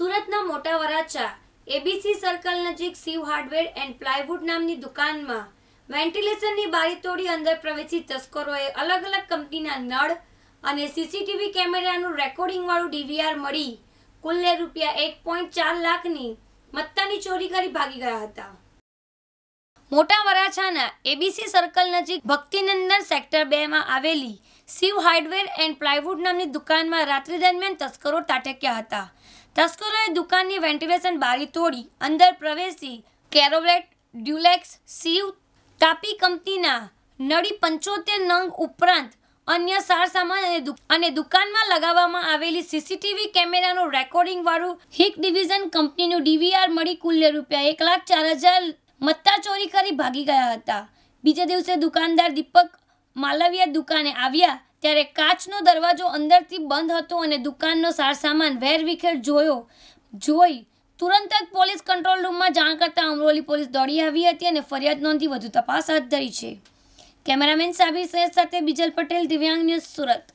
સુરતના મોટા વરાચા ABC circle નજીક શિવ હાર્ડવેર એન્ડ પ્લાયવુડ નામની દુકાનમાં વેન્ટિલેશનની બારી તોડી અંદર પ્રવેશી તસ્કરોએ અલગ અલગ કંપનીના નળ અને સીસીટીવી કેમેરાનું રેકોર્ડિંગવાળું ડીવીઆર મળી કુલ્લે રૂપિયા એક પોઈન્ટ ચાર લાખની મત્તાની ચોરી કરી ભાગી ગયા હતા મોટા વરાછાના એબીસી સર્કલ નજીક ભક્તિનંદન સેક્ટર બેમાં આવેલી શિવ હાર્ડવેર એન્ડ પ્લાયવુડ નામની દુકાનમાં રાત્રિ દરમિયાન તસ્કરો તાટક્યા હતા તસ્કરોએ દુકાનની વેન્ટિલેશન બારી તોડી અંદર પ્રવેશી કેરોલેટ ડ્યુલેક્સ શિવ તાપી કંપનીના નળી પંચોતેર નંગ ઉપરાંત અન્ય સાર સામાન અને દુકાનમાં લગાવવામાં આવેલી સીસીટીવી કેમેરાનું રેકોર્ડિંગવાળું હિક ડિવિઝન કંપનીનું ડીવીઆર મળી કુલ્ય રૂપિયા એક લાખ ચાર હજાર મત્તા ચોરી કરી ભાગી ગયા હતા બીજા દિવસે દુકાનદાર દીપક માલવિયા દુકાને આવ્યા ત્યારે કાચનો દરવાજો અંદરથી બંધ હતો અને દુકાનનો સાર સારસામાન વેરવિખેર જોયો જોઈ તુરંત જ પોલીસ કંટ્રોલ રૂમમાં જાણ કરતાં અમરોલી પોલીસ દોડી આવી હતી અને ફરિયાદ નોંધી વધુ તપાસ હાથ ધરી છે કેમેરામેન સાબિર સૈયદ સાથે બિજલ પટેલ દિવ્યાંગ ન્યૂઝ સુરત